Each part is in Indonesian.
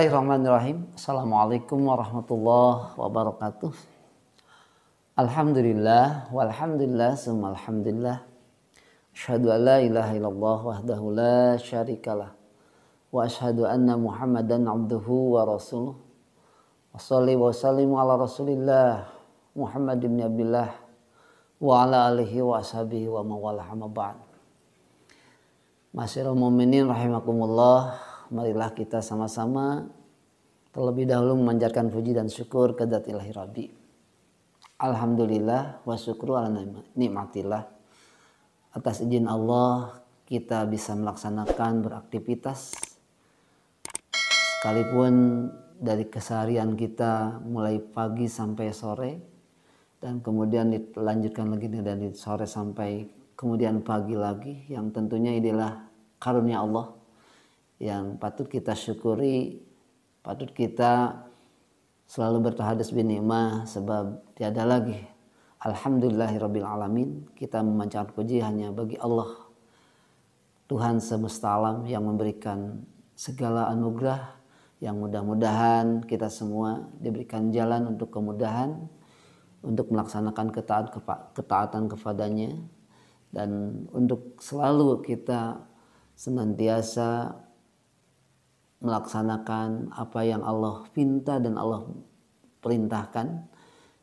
Bismillahirrahmanirrahim. Assalamualaikum warahmatullahi wabarakatuh. Alhamdulillah, walhamdulillah, summa alhamdulillah. Ashadu an la ilaha illallah wahdahu la syarikalah. Wa ashadu anna muhammadan abduhu wa rasuluh. Wa salli wa sallimu ala rasulillah Muhammad ibn Abdullah wa ala alihi wa ashabihi wa hama ba'd. Masyirul mu'minin rahimakumullah marilah kita sama-sama terlebih dahulu memanjatkan puji dan syukur ke zat ilahi rabbi. Alhamdulillah wa syukru ala nikmatillah. Atas izin Allah kita bisa melaksanakan beraktivitas sekalipun dari keseharian kita mulai pagi sampai sore dan kemudian dilanjutkan lagi dari sore sampai kemudian pagi lagi yang tentunya inilah karunia Allah yang patut kita syukuri, patut kita selalu bin binimah sebab tiada lagi. Alhamdulillahirrabbilalamin, kita memancarkan puji hanya bagi Allah Tuhan semesta alam yang memberikan segala anugerah yang mudah-mudahan kita semua diberikan jalan untuk kemudahan untuk melaksanakan ketaat ketaatan kepadanya dan untuk selalu kita senantiasa melaksanakan apa yang Allah pinta dan Allah perintahkan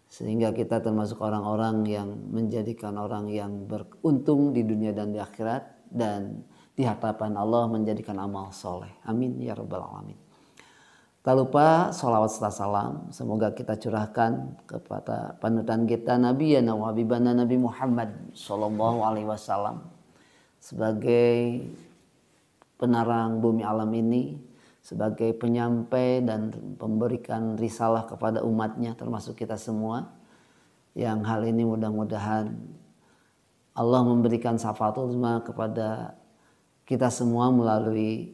sehingga kita termasuk orang-orang yang menjadikan orang yang beruntung di dunia dan di akhirat dan di hadapan Allah menjadikan amal soleh. Amin ya rabbal alamin. Tak lupa salawat serta salam semoga kita curahkan kepada panutan kita Nabi ya Nawabibana Nabi Muhammad Sallallahu Alaihi Wasallam sebagai penarang bumi alam ini sebagai penyampai dan pemberikan risalah kepada umatnya termasuk kita semua yang hal ini mudah-mudahan Allah memberikan syafaat kepada kita semua melalui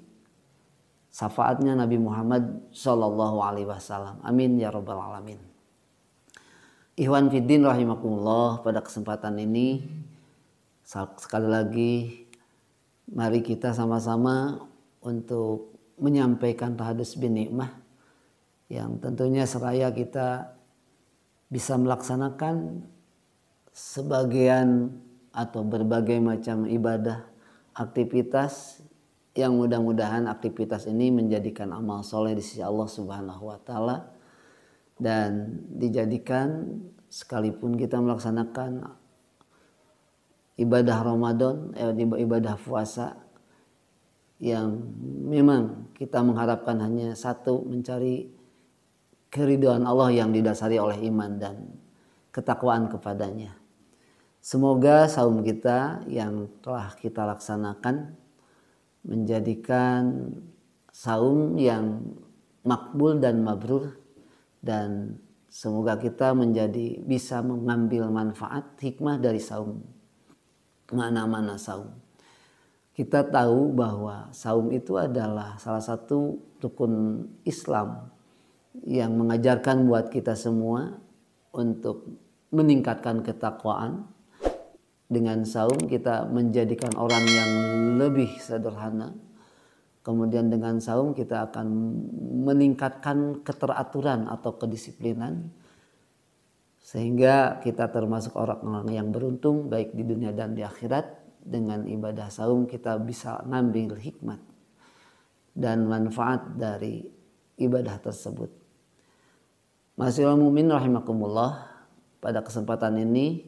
syafaatnya Nabi Muhammad Shallallahu Alaihi Wasallam. Amin ya robbal alamin. Ikhwan Fiddin rahimakumullah pada kesempatan ini sekali lagi mari kita sama-sama untuk menyampaikan hadis bin nikmah yang tentunya seraya kita bisa melaksanakan sebagian atau berbagai macam ibadah aktivitas yang mudah-mudahan aktivitas ini menjadikan amal soleh di sisi Allah Subhanahu wa taala dan dijadikan sekalipun kita melaksanakan ibadah Ramadan eh, ibadah puasa yang memang kita mengharapkan hanya satu mencari keriduan Allah yang didasari oleh iman dan ketakwaan kepadanya. Semoga saum kita yang telah kita laksanakan menjadikan saum yang makbul dan mabrur dan semoga kita menjadi bisa mengambil manfaat hikmah dari saum. Mana-mana saum kita tahu bahwa saum itu adalah salah satu rukun Islam yang mengajarkan buat kita semua untuk meningkatkan ketakwaan. Dengan saum kita menjadikan orang yang lebih sederhana. Kemudian dengan saum kita akan meningkatkan keteraturan atau kedisiplinan. Sehingga kita termasuk orang-orang yang beruntung baik di dunia dan di akhirat dengan ibadah saum kita bisa ngambil hikmat dan manfaat dari ibadah tersebut. Masyaallah mukmin rahimakumullah. Pada kesempatan ini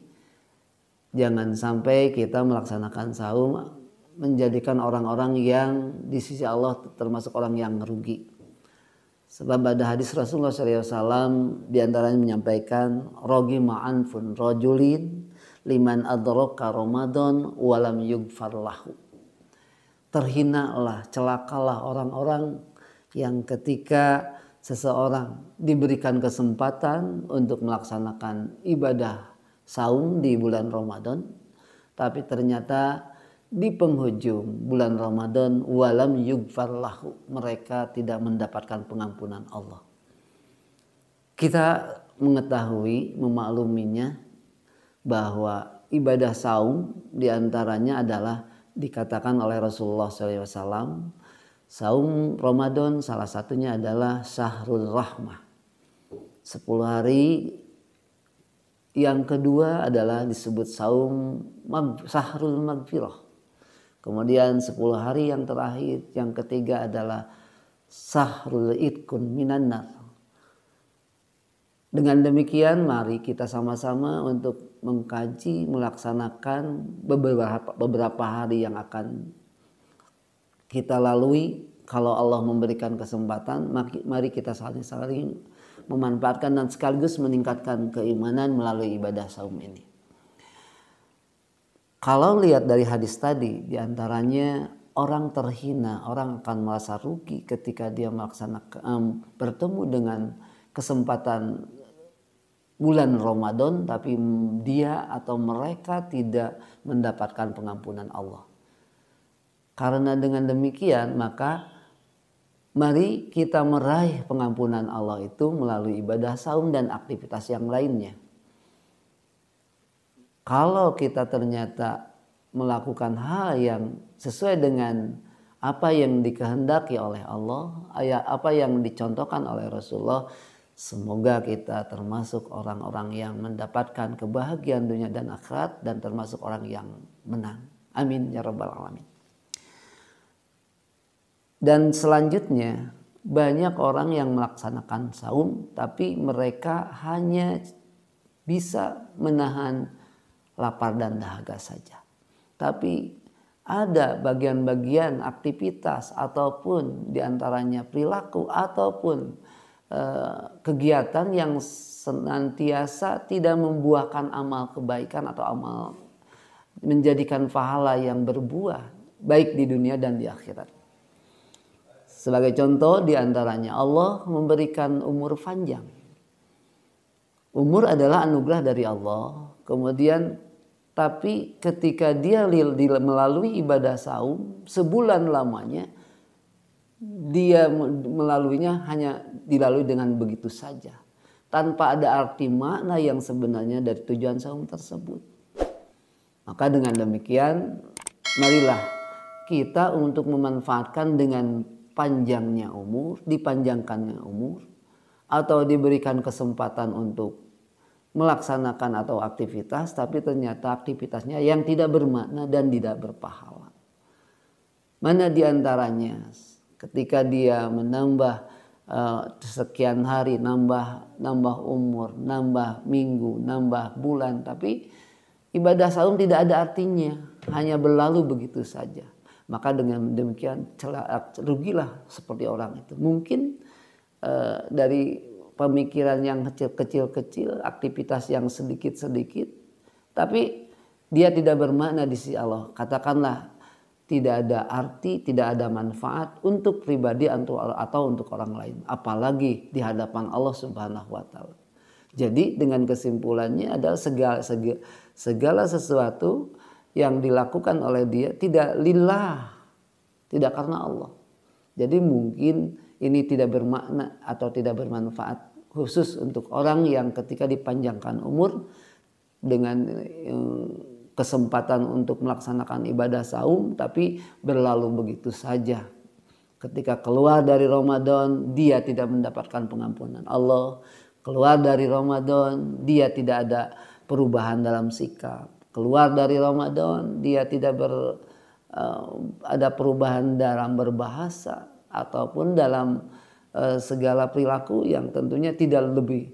jangan sampai kita melaksanakan saum menjadikan orang-orang yang di sisi Allah termasuk orang yang rugi. Sebab ada hadis Rasulullah SAW diantaranya menyampaikan rogi ma'anfun rojulin liman adraka Ramadan walam yugfar lahu. Terhinalah, celakalah orang-orang yang ketika seseorang diberikan kesempatan untuk melaksanakan ibadah saum di bulan Ramadan tapi ternyata di penghujung bulan Ramadan walam yugfar lahu mereka tidak mendapatkan pengampunan Allah. Kita mengetahui, memakluminya bahwa ibadah saum diantaranya adalah dikatakan oleh Rasulullah SAW saum Ramadan salah satunya adalah sahrul Rahmah sepuluh hari yang kedua adalah disebut saum mag, sahrul magfirah. Kemudian sepuluh hari yang terakhir, yang ketiga adalah sahrul itkun minan Dengan demikian mari kita sama-sama untuk mengkaji, melaksanakan beberapa beberapa hari yang akan kita lalui kalau Allah memberikan kesempatan, mari kita saling-saling memanfaatkan dan sekaligus meningkatkan keimanan melalui ibadah saum ini. Kalau lihat dari hadis tadi, diantaranya orang terhina, orang akan merasa rugi ketika dia melaksanakan um, bertemu dengan kesempatan bulan Ramadan tapi dia atau mereka tidak mendapatkan pengampunan Allah. Karena dengan demikian maka mari kita meraih pengampunan Allah itu melalui ibadah saum dan aktivitas yang lainnya. Kalau kita ternyata melakukan hal yang sesuai dengan apa yang dikehendaki oleh Allah, apa yang dicontohkan oleh Rasulullah, Semoga kita termasuk orang-orang yang mendapatkan kebahagiaan dunia dan akhirat dan termasuk orang yang menang. Amin ya rabbal alamin. Dan selanjutnya banyak orang yang melaksanakan saum tapi mereka hanya bisa menahan lapar dan dahaga saja. Tapi ada bagian-bagian aktivitas ataupun diantaranya perilaku ataupun Eh, kegiatan yang senantiasa tidak membuahkan amal kebaikan atau amal menjadikan pahala yang berbuah baik di dunia dan di akhirat. Sebagai contoh diantaranya Allah memberikan umur panjang. Umur adalah anugerah dari Allah. Kemudian tapi ketika dia melalui ibadah saum sebulan lamanya dia melaluinya hanya dilalui dengan begitu saja tanpa ada arti makna yang sebenarnya dari tujuan saum tersebut. Maka dengan demikian marilah kita untuk memanfaatkan dengan panjangnya umur, dipanjangkannya umur atau diberikan kesempatan untuk melaksanakan atau aktivitas tapi ternyata aktivitasnya yang tidak bermakna dan tidak berpahala. Mana diantaranya ketika dia menambah uh, sekian hari nambah nambah umur nambah minggu nambah bulan tapi ibadah saum tidak ada artinya hanya berlalu begitu saja maka dengan demikian celak rugilah seperti orang itu mungkin uh, dari pemikiran yang kecil-kecil-kecil aktivitas yang sedikit-sedikit tapi dia tidak bermakna di sisi Allah katakanlah tidak ada arti, tidak ada manfaat untuk pribadi atau untuk orang lain, apalagi di hadapan Allah Subhanahu wa taala. Jadi dengan kesimpulannya adalah segala, segala sesuatu yang dilakukan oleh dia tidak lillah, tidak karena Allah. Jadi mungkin ini tidak bermakna atau tidak bermanfaat khusus untuk orang yang ketika dipanjangkan umur dengan eh, kesempatan untuk melaksanakan ibadah saum tapi berlalu begitu saja. Ketika keluar dari Ramadan, dia tidak mendapatkan pengampunan Allah. Keluar dari Ramadan, dia tidak ada perubahan dalam sikap. Keluar dari Ramadan, dia tidak ber, uh, ada perubahan dalam berbahasa ataupun dalam uh, segala perilaku yang tentunya tidak lebih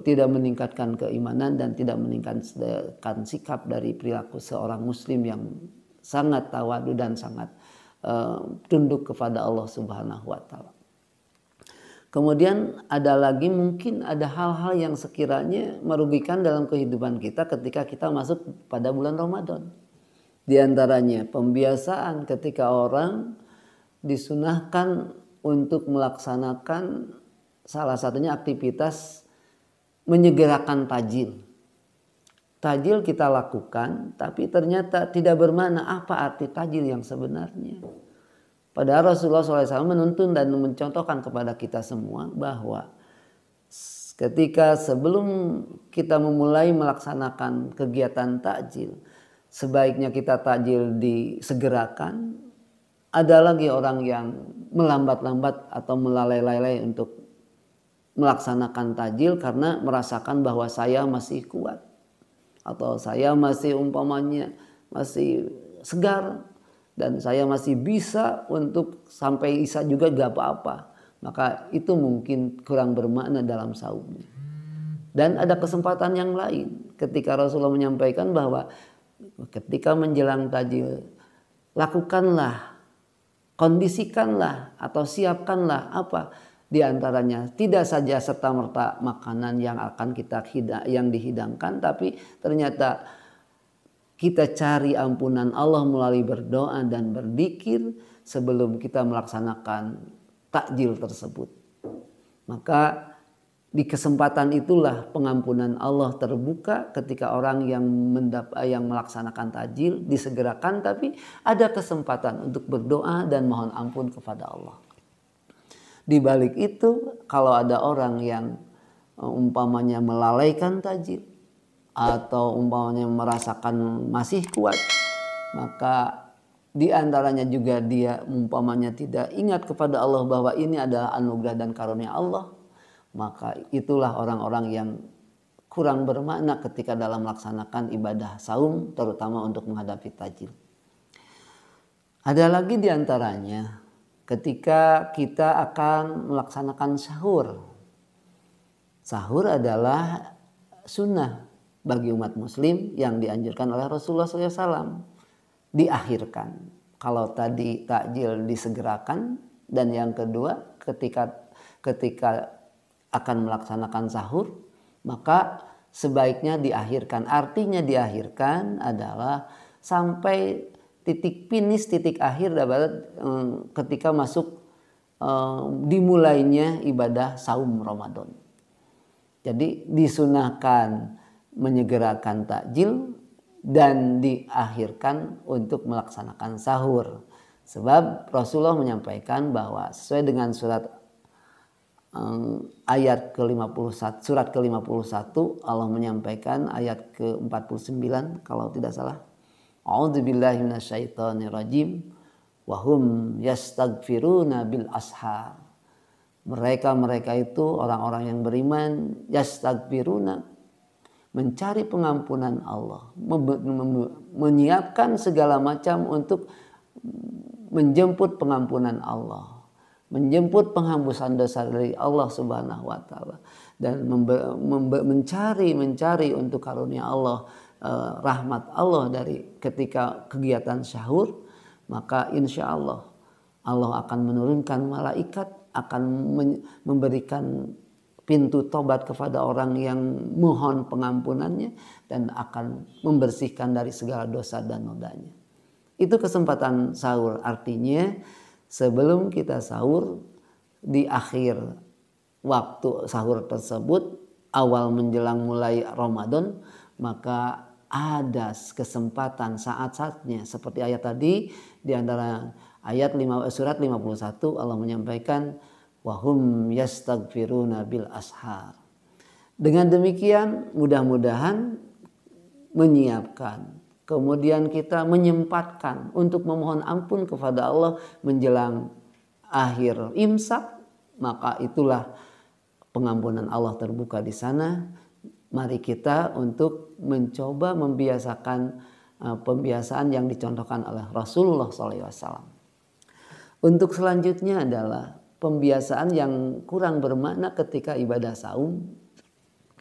tidak meningkatkan keimanan dan tidak meningkatkan sikap dari perilaku seorang muslim yang sangat tawadu dan sangat uh, tunduk kepada Allah Subhanahu wa taala. Kemudian ada lagi mungkin ada hal-hal yang sekiranya merugikan dalam kehidupan kita ketika kita masuk pada bulan Ramadan. Di antaranya pembiasaan ketika orang disunahkan untuk melaksanakan salah satunya aktivitas menyegerakan tajil. Tajil kita lakukan, tapi ternyata tidak bermana apa arti tajil yang sebenarnya. Padahal Rasulullah SAW menuntun dan mencontohkan kepada kita semua bahwa ketika sebelum kita memulai melaksanakan kegiatan takjil, sebaiknya kita takjil disegerakan. Ada lagi orang yang melambat-lambat atau melalai-lalai untuk melaksanakan tajil karena merasakan bahwa saya masih kuat atau saya masih umpamanya masih segar dan saya masih bisa untuk sampai isa juga gak apa-apa maka itu mungkin kurang bermakna dalam saumnya dan ada kesempatan yang lain ketika Rasulullah menyampaikan bahwa ketika menjelang tajil lakukanlah kondisikanlah atau siapkanlah apa di antaranya tidak saja serta merta makanan yang akan kita hidang yang dihidangkan tapi ternyata kita cari ampunan Allah melalui berdoa dan berdikir sebelum kita melaksanakan takjil tersebut maka di kesempatan itulah pengampunan Allah terbuka ketika orang yang mendap yang melaksanakan tajil disegerakan tapi ada kesempatan untuk berdoa dan mohon ampun kepada Allah. Di balik itu kalau ada orang yang eh, umpamanya melalaikan tajil atau umpamanya merasakan masih kuat maka di antaranya juga dia umpamanya tidak ingat kepada Allah bahwa ini adalah anugerah dan karunia Allah maka itulah orang-orang yang kurang bermakna ketika dalam melaksanakan ibadah saum terutama untuk menghadapi tajil ada lagi di antaranya ketika kita akan melaksanakan sahur. Sahur adalah sunnah bagi umat muslim yang dianjurkan oleh Rasulullah SAW. Diakhirkan. Kalau tadi takjil disegerakan dan yang kedua ketika ketika akan melaksanakan sahur maka sebaiknya diakhirkan. Artinya diakhirkan adalah sampai titik finish titik akhir adalah eh, ketika masuk eh, dimulainya ibadah saum Ramadan. Jadi disunahkan menyegerakan takjil dan diakhirkan untuk melaksanakan sahur. Sebab Rasulullah menyampaikan bahwa sesuai dengan surat eh, ayat ke-51 surat ke-51 Allah menyampaikan ayat ke-49 kalau tidak salah A'udzubillahi minasyaitonirrajim wa hum yastaghfiruna bil ashar. Mereka-mereka itu orang-orang yang beriman yastaghfiruna mencari pengampunan Allah, menyiapkan segala macam untuk menjemput pengampunan Allah, menjemput penghambusan dosa dari Allah Subhanahu wa taala dan mencari mencari untuk karunia Allah Eh, rahmat Allah dari ketika kegiatan sahur, maka insya Allah Allah akan menurunkan malaikat, akan memberikan pintu tobat kepada orang yang mohon pengampunannya dan akan membersihkan dari segala dosa dan nodanya. Itu kesempatan sahur artinya sebelum kita sahur di akhir waktu sahur tersebut awal menjelang mulai Ramadan maka ada kesempatan saat-saatnya seperti ayat tadi di antara ayat lima eh, surat 51 Allah menyampaikan wahum yastagfiruna bil ashar. Dengan demikian mudah-mudahan menyiapkan kemudian kita menyempatkan untuk memohon ampun kepada Allah menjelang akhir imsak maka itulah pengampunan Allah terbuka di sana mari kita untuk mencoba membiasakan eh, pembiasaan yang dicontohkan oleh Rasulullah SAW. Untuk selanjutnya adalah pembiasaan yang kurang bermakna ketika ibadah saum.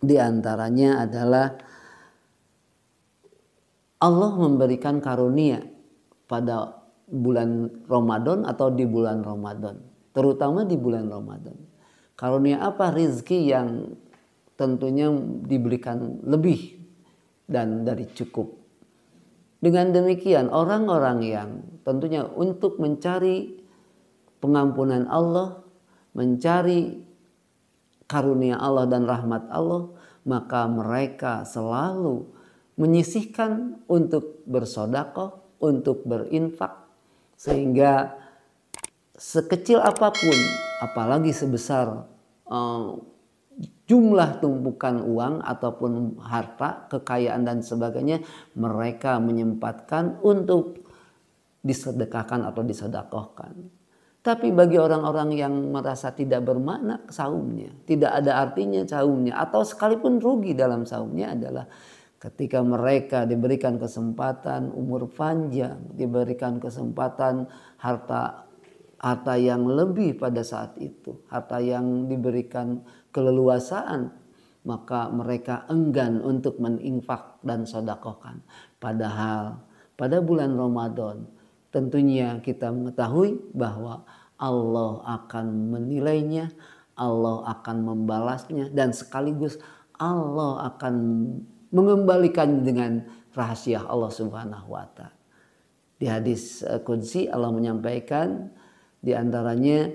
Di antaranya adalah Allah memberikan karunia pada bulan Ramadan atau di bulan Ramadan. Terutama di bulan Ramadan. Karunia apa? Rizki yang tentunya diberikan lebih dan dari cukup. Dengan demikian, orang-orang yang tentunya untuk mencari pengampunan Allah, mencari karunia Allah dan rahmat Allah, maka mereka selalu menyisihkan untuk bersodakoh, untuk berinfak, sehingga sekecil apapun, apalagi sebesar eh, jumlah tumpukan uang ataupun harta, kekayaan dan sebagainya mereka menyempatkan untuk disedekahkan atau disedekahkan. Tapi bagi orang-orang yang merasa tidak bermakna saumnya, tidak ada artinya saumnya atau sekalipun rugi dalam saumnya adalah ketika mereka diberikan kesempatan umur panjang, diberikan kesempatan harta harta yang lebih pada saat itu, harta yang diberikan keleluasaan maka mereka enggan untuk meninfak dan sodakokan. Padahal pada bulan Ramadan tentunya kita mengetahui bahwa Allah akan menilainya, Allah akan membalasnya dan sekaligus Allah akan mengembalikan dengan rahasia Allah Subhanahu wa taala. Di hadis eh, kunci Allah menyampaikan di antaranya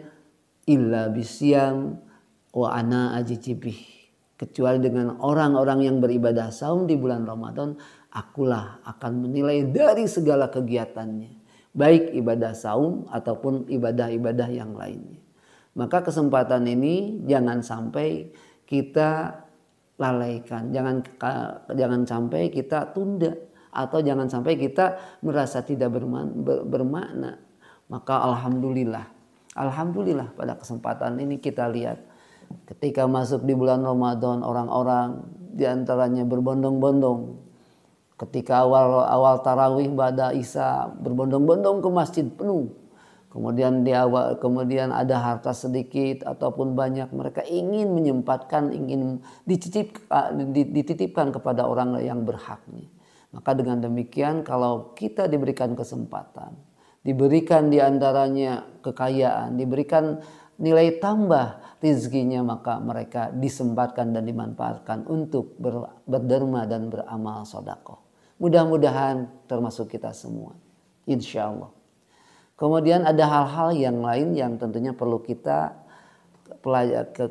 illa bisyam wa ana kecuali dengan orang-orang yang beribadah saum di bulan Ramadan akulah akan menilai dari segala kegiatannya baik ibadah saum ataupun ibadah-ibadah yang lainnya maka kesempatan ini jangan sampai kita lalaikan jangan jangan sampai kita tunda atau jangan sampai kita merasa tidak bermakna maka alhamdulillah alhamdulillah pada kesempatan ini kita lihat Ketika masuk di bulan Ramadan orang-orang diantaranya berbondong-bondong. Ketika awal awal tarawih pada Isa berbondong-bondong ke masjid penuh. Kemudian di awal, kemudian ada harta sedikit ataupun banyak mereka ingin menyempatkan ingin dicicip, ah, dititipkan kepada orang yang berhaknya. Maka dengan demikian kalau kita diberikan kesempatan, diberikan diantaranya kekayaan, diberikan nilai tambah rizkinya maka mereka disempatkan dan dimanfaatkan untuk berderma dan beramal sodako. Mudah-mudahan termasuk kita semua. Insya Allah. Kemudian ada hal-hal yang lain yang tentunya perlu kita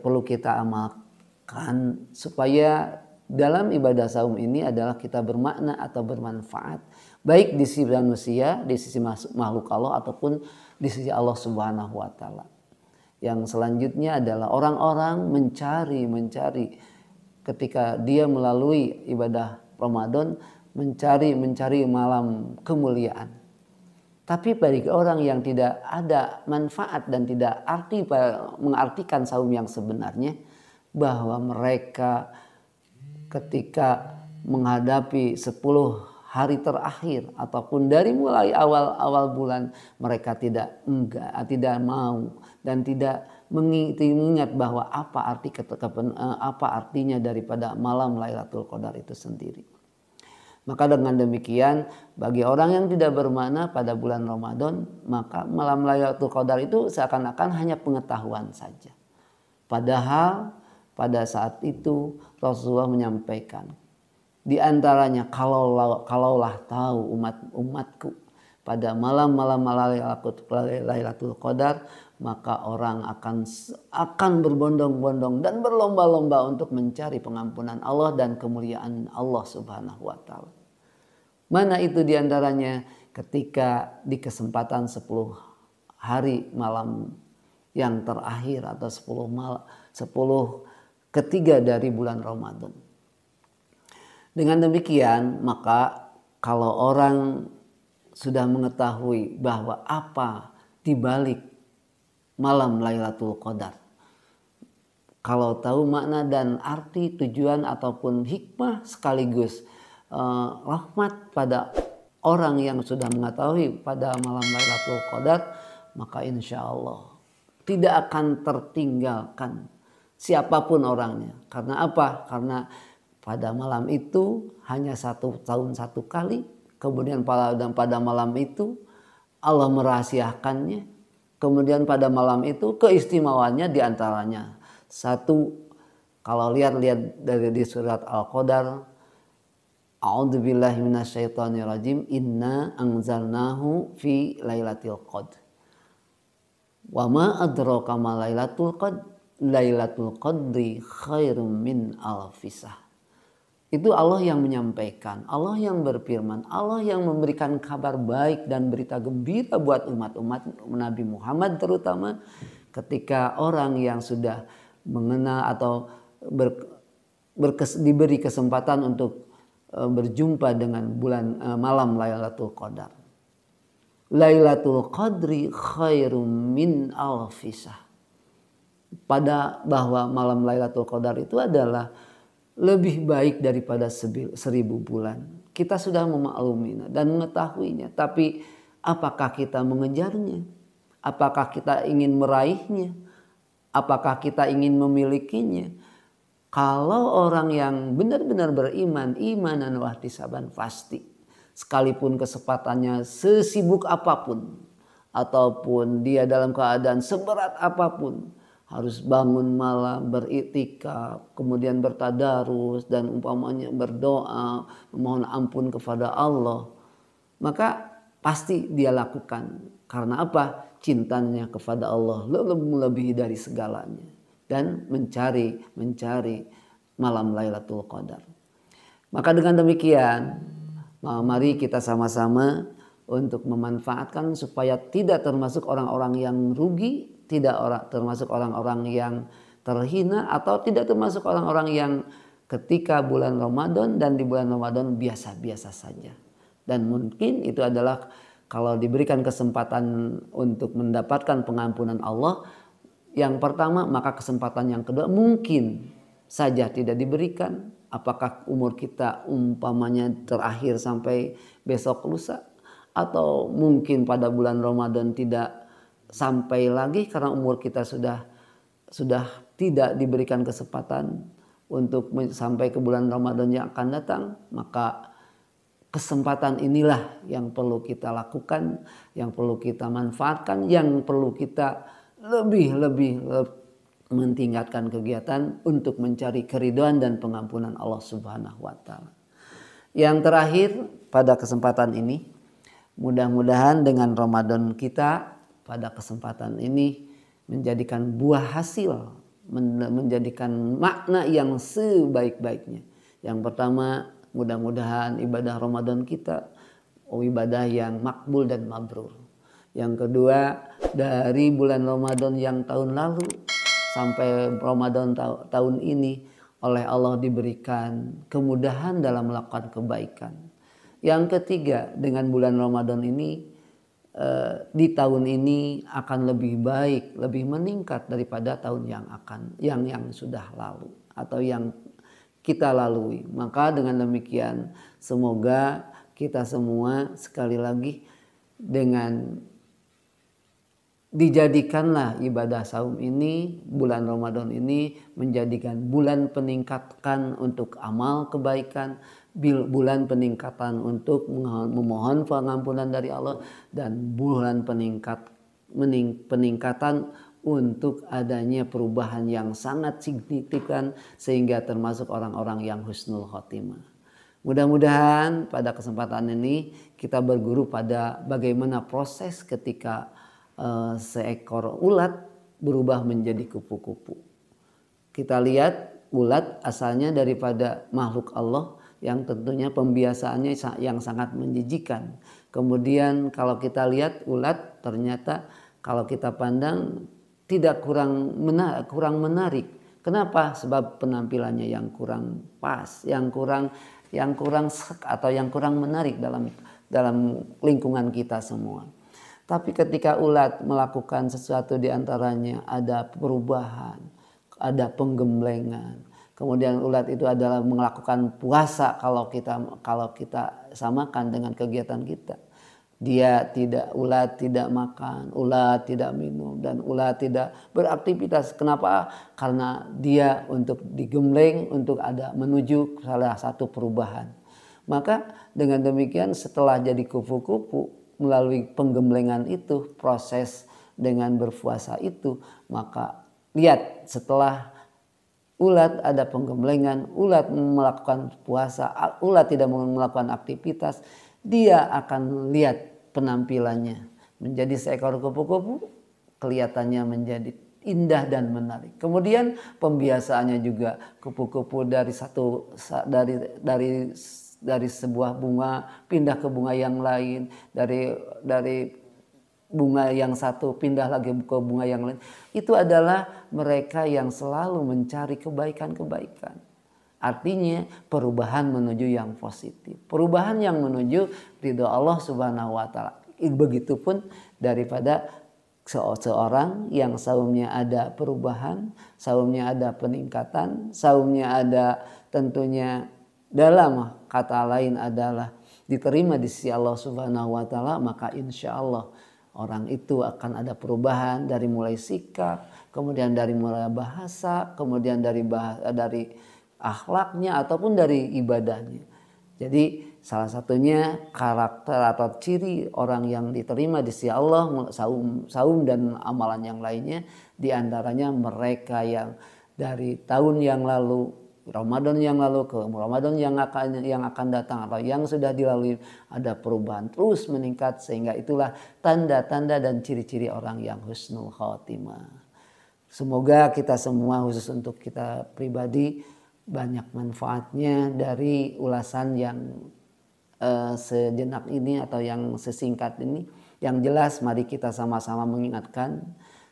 perlu kita amalkan supaya dalam ibadah saum ini adalah kita bermakna atau bermanfaat baik di sisi manusia, di sisi makhluk Allah ataupun di sisi Allah Subhanahu wa taala. Yang selanjutnya adalah orang-orang mencari, mencari ketika dia melalui ibadah Ramadan mencari, mencari malam kemuliaan. Tapi bagi orang yang tidak ada manfaat dan tidak arti mengartikan saum yang sebenarnya bahwa mereka ketika menghadapi 10 hari terakhir ataupun dari mulai awal-awal bulan mereka tidak enggak ah, tidak mau dan tidak mengingat bahwa apa arti eh, apa artinya daripada malam Lailatul Qadar itu sendiri. Maka dengan demikian bagi orang yang tidak bermana pada bulan Ramadan maka malam Lailatul Qadar itu seakan-akan hanya pengetahuan saja. Padahal pada saat itu Rasulullah menyampaikan di antaranya kalaulah, kalaulah tahu umat umatku pada malam-malam Lailatul Qadar maka orang akan akan berbondong-bondong dan berlomba-lomba untuk mencari pengampunan Allah dan kemuliaan Allah Subhanahu wa taala. Mana itu di antaranya ketika di kesempatan sepuluh hari malam yang terakhir atau sepuluh mal 10 ketiga dari bulan Ramadan. Dengan demikian, maka kalau orang sudah mengetahui bahwa apa di malam Lailatul Qadar, kalau tahu makna dan arti, tujuan ataupun hikmah sekaligus eh, rahmat pada orang yang sudah mengetahui pada malam Lailatul Qadar, maka insya Allah tidak akan tertinggalkan siapapun orangnya. Karena apa? Karena pada malam itu hanya satu tahun satu kali. Kemudian pada, pada malam itu Allah merahasiakannya. Kemudian pada malam itu keistimewaannya diantaranya. Satu, kalau lihat-lihat dari di surat Al-Qadar. A'udzubillahiminasyaitonirrajim. Inna anzalnahu fi lailatul qad. Wa ma adraka ma lailatul qad. Lailatul qadri khairum min alfisah itu Allah yang menyampaikan, Allah yang berfirman, Allah yang memberikan kabar baik dan berita gembira buat umat-umat Nabi Muhammad terutama ketika orang yang sudah mengenal atau ber, berkes, diberi kesempatan untuk e, berjumpa dengan bulan e, malam Lailatul Qadar. Lailatul Qadri khairum min alfisah. Pada bahwa malam Lailatul Qadar itu adalah lebih baik daripada seribu bulan. Kita sudah memakluminya dan mengetahuinya, tapi apakah kita mengejarnya? Apakah kita ingin meraihnya? Apakah kita ingin memilikinya? Kalau orang yang benar-benar beriman, iman wahdi Saban pasti. Sekalipun kesempatannya sesibuk apapun. Ataupun dia dalam keadaan seberat apapun harus bangun malam, beriktikaf, kemudian bertadarus dan umpamanya berdoa, memohon ampun kepada Allah, maka pasti dia lakukan. Karena apa? Cintanya kepada Allah lebih dari segalanya dan mencari mencari malam Lailatul Qadar. Maka dengan demikian, mari kita sama-sama untuk memanfaatkan supaya tidak termasuk orang-orang yang rugi tidak orang termasuk orang-orang yang terhina atau tidak termasuk orang-orang yang ketika bulan Ramadan dan di bulan Ramadan biasa-biasa saja. Dan mungkin itu adalah kalau diberikan kesempatan untuk mendapatkan pengampunan Allah yang pertama maka kesempatan yang kedua mungkin saja tidak diberikan apakah umur kita umpamanya terakhir sampai besok lusa atau mungkin pada bulan Ramadan tidak sampai lagi karena umur kita sudah sudah tidak diberikan kesempatan untuk sampai ke bulan Ramadan yang akan datang, maka kesempatan inilah yang perlu kita lakukan, yang perlu kita manfaatkan, yang perlu kita lebih-lebih meningkatkan kegiatan untuk mencari keriduan dan pengampunan Allah Subhanahu wa taala. Yang terakhir pada kesempatan ini, mudah-mudahan dengan Ramadan kita pada kesempatan ini menjadikan buah hasil, menjadikan makna yang sebaik-baiknya. Yang pertama, mudah-mudahan ibadah Ramadan kita oh, ibadah yang makbul dan mabrur. Yang kedua, dari bulan Ramadan yang tahun lalu sampai Ramadan ta tahun ini oleh Allah diberikan kemudahan dalam melakukan kebaikan. Yang ketiga, dengan bulan Ramadan ini Eh, di tahun ini akan lebih baik, lebih meningkat daripada tahun yang akan yang yang sudah lalu atau yang kita lalui. Maka dengan demikian semoga kita semua sekali lagi dengan dijadikanlah ibadah saum ini bulan Ramadan ini menjadikan bulan peningkatkan untuk amal kebaikan bulan peningkatan untuk memohon pengampunan dari Allah dan bulan peningkat peningkatan untuk adanya perubahan yang sangat signifikan sehingga termasuk orang-orang yang husnul khotimah. Mudah-mudahan pada kesempatan ini kita berguru pada bagaimana proses ketika uh, seekor ulat berubah menjadi kupu-kupu. Kita lihat ulat asalnya daripada makhluk Allah yang tentunya pembiasaannya yang sangat menjijikan. Kemudian kalau kita lihat ulat ternyata kalau kita pandang tidak kurang kurang menarik. Kenapa? Sebab penampilannya yang kurang pas, yang kurang yang kurang sek atau yang kurang menarik dalam dalam lingkungan kita semua. Tapi ketika ulat melakukan sesuatu di antaranya ada perubahan, ada penggemblengan, Kemudian ulat itu adalah melakukan puasa kalau kita kalau kita samakan dengan kegiatan kita. Dia tidak ulat tidak makan, ulat tidak minum dan ulat tidak beraktivitas. Kenapa? Karena dia untuk digembleng untuk ada menuju salah satu perubahan. Maka dengan demikian setelah jadi kupu-kupu melalui penggemblengan itu proses dengan berpuasa itu maka lihat setelah ulat ada penggemblengan, ulat melakukan puasa, ulat tidak melakukan aktivitas, dia akan lihat penampilannya. Menjadi seekor kupu-kupu, kelihatannya menjadi indah dan menarik. Kemudian pembiasaannya juga kupu-kupu dari satu dari dari dari sebuah bunga pindah ke bunga yang lain, dari dari bunga yang satu pindah lagi ke bunga yang lain. Itu adalah mereka yang selalu mencari kebaikan-kebaikan. Artinya perubahan menuju yang positif. Perubahan yang menuju ridho Allah subhanahu wa ta'ala. Begitupun daripada seorang yang saumnya ada perubahan, saumnya ada peningkatan, saumnya ada tentunya dalam kata lain adalah diterima di sisi Allah Subhanahu wa taala maka insya Allah orang itu akan ada perubahan dari mulai sikap, kemudian dari mulai bahasa, kemudian dari bahasa, dari akhlaknya ataupun dari ibadahnya. Jadi salah satunya karakter atau ciri orang yang diterima di sisi Allah saum, saum dan amalan yang lainnya diantaranya mereka yang dari tahun yang lalu Ramadan yang lalu ke Ramadan yang akan yang akan datang atau yang sudah dilalui ada perubahan terus meningkat sehingga itulah tanda-tanda dan ciri-ciri orang yang husnul khotimah. Semoga kita semua khusus untuk kita pribadi banyak manfaatnya dari ulasan yang uh, sejenak ini atau yang sesingkat ini. Yang jelas mari kita sama-sama mengingatkan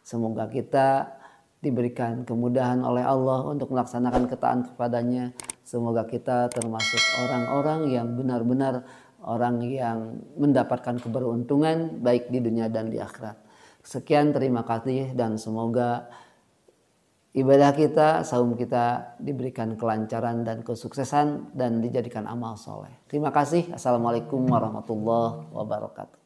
semoga kita diberikan kemudahan oleh Allah untuk melaksanakan ketaatan kepadanya. Semoga kita termasuk orang-orang yang benar-benar orang yang mendapatkan keberuntungan baik di dunia dan di akhirat. Sekian terima kasih dan semoga ibadah kita, saum kita diberikan kelancaran dan kesuksesan dan dijadikan amal soleh. Terima kasih. Assalamualaikum warahmatullahi wabarakatuh.